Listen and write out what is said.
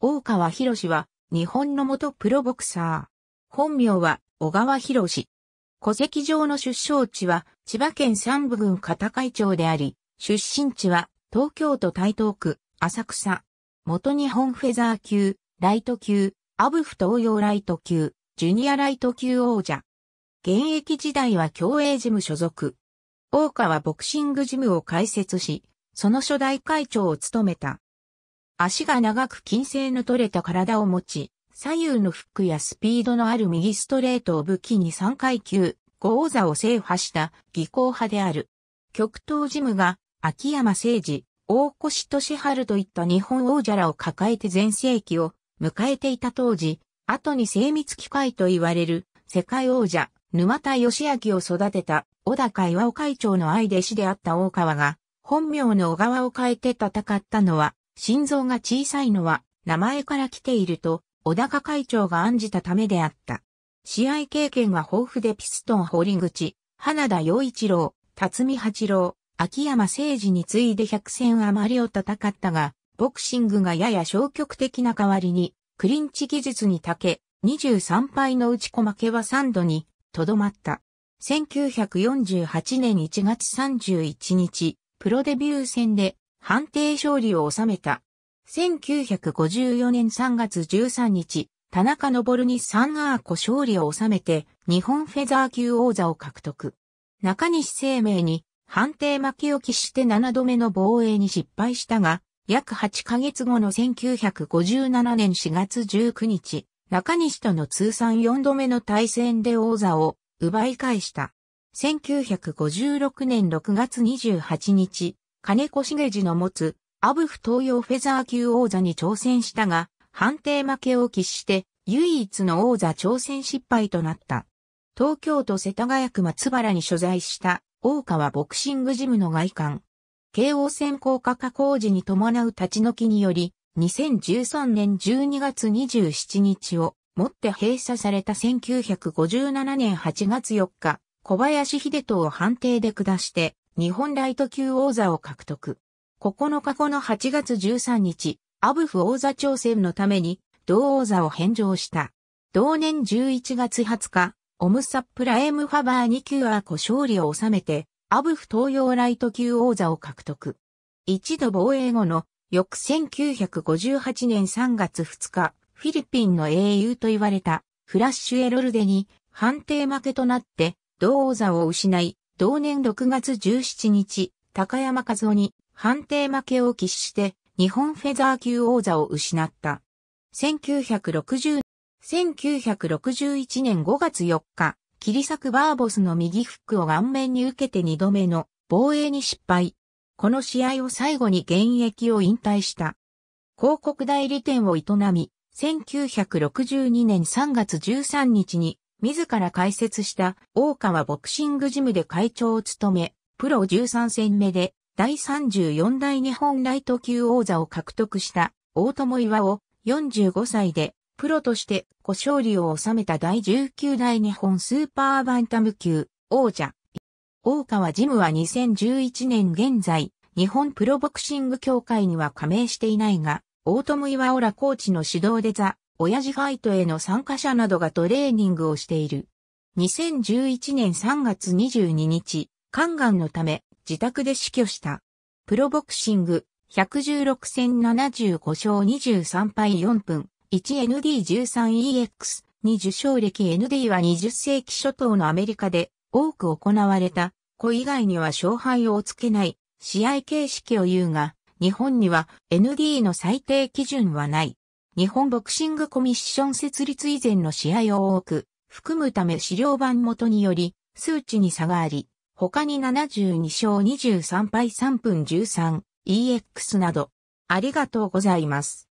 大川博士は、日本の元プロボクサー。本名は、小川博士。戸籍上の出生地は、千葉県三部郡片海町であり、出身地は、東京都台東区、浅草。元日本フェザー級、ライト級、アブフ東洋ライト級、ジュニアライト級王者。現役時代は競泳ジム所属。大川ボクシングジムを開設し、その初代会長を務めた。足が長く金星の取れた体を持ち、左右のフックやスピードのある右ストレートを武器に3階級、5王座を制覇した技巧派である。極東ジムが秋山誠二、大越俊春といった日本王者らを抱えて全盛期を迎えていた当時、後に精密機械と言われる世界王者、沼田義明を育てた小高岩尾会長の愛弟子であった大川が、本名の小川を変えて戦ったのは、心臓が小さいのは名前から来ていると、小高会長が案じたためであった。試合経験が豊富でピストン堀口、花田洋一郎、辰巳八郎、秋山誠二に次いで100戦余りを戦ったが、ボクシングがやや消極的な代わりに、クリンチ技術にたけ、23敗の打ち込まけは3度に、とどまった。1948年1月31日、プロデビュー戦で判定勝利を収めた。1954年3月13日、田中昇に3アーコ勝利を収めて、日本フェザー級王座を獲得。中西生命に判定巻き置きして7度目の防衛に失敗したが、約8ヶ月後の1957年4月19日、中西との通算4度目の対戦で王座を奪い返した。1956年6月28日、金子茂次の持つ、アブフ東洋フェザー級王座に挑戦したが、判定負けを喫して、唯一の王座挑戦失敗となった。東京都世田谷区松原に所在した大川ボクシングジムの外観。京王線高架化工事に伴う立ち退きにより、2013年12月27日をもって閉鎖された1957年8月4日、小林秀人を判定で下して、日本ライト級王座を獲得。9日後の8月13日、アブフ王座挑戦のために、同王座を返上した。同年11月20日、オムサップラエムファバー2級アーコ勝利を収めて、アブフ東洋ライト級王座を獲得。一度防衛後の翌1958年3月2日、フィリピンの英雄と言われたフラッシュエロルデに判定負けとなって同王座を失い、同年6月17日、高山和夫に判定負けを喫して日本フェザー級王座を失った。1960 1961年5月4日、切り裂くバーボスの右フックを顔面に受けて2度目の防衛に失敗。この試合を最後に現役を引退した。広告代理店を営み、1962年3月13日に自ら開設した大川ボクシングジムで会長を務め、プロ13戦目で第34代日本ライト級王座を獲得した大友岩を45歳でプロとして小勝利を収めた第19代日本スーパーバンタム級王者。大川ジムは2011年現在、日本プロボクシング協会には加盟していないが、大友岩オラコーチの指導でザ・親父ファイトへの参加者などがトレーニングをしている。2011年3月22日、肝がんのため自宅で死去した。プロボクシング、116戦75勝23敗4分、1ND13EX に受賞歴 ND は20世紀初頭のアメリカで多く行われた、子以外には勝敗をつけない試合形式を言うが、日本には ND の最低基準はない。日本ボクシングコミッション設立以前の試合を多く含むため資料版元により数値に差があり、他に72勝23敗3分 13EX など、ありがとうございます。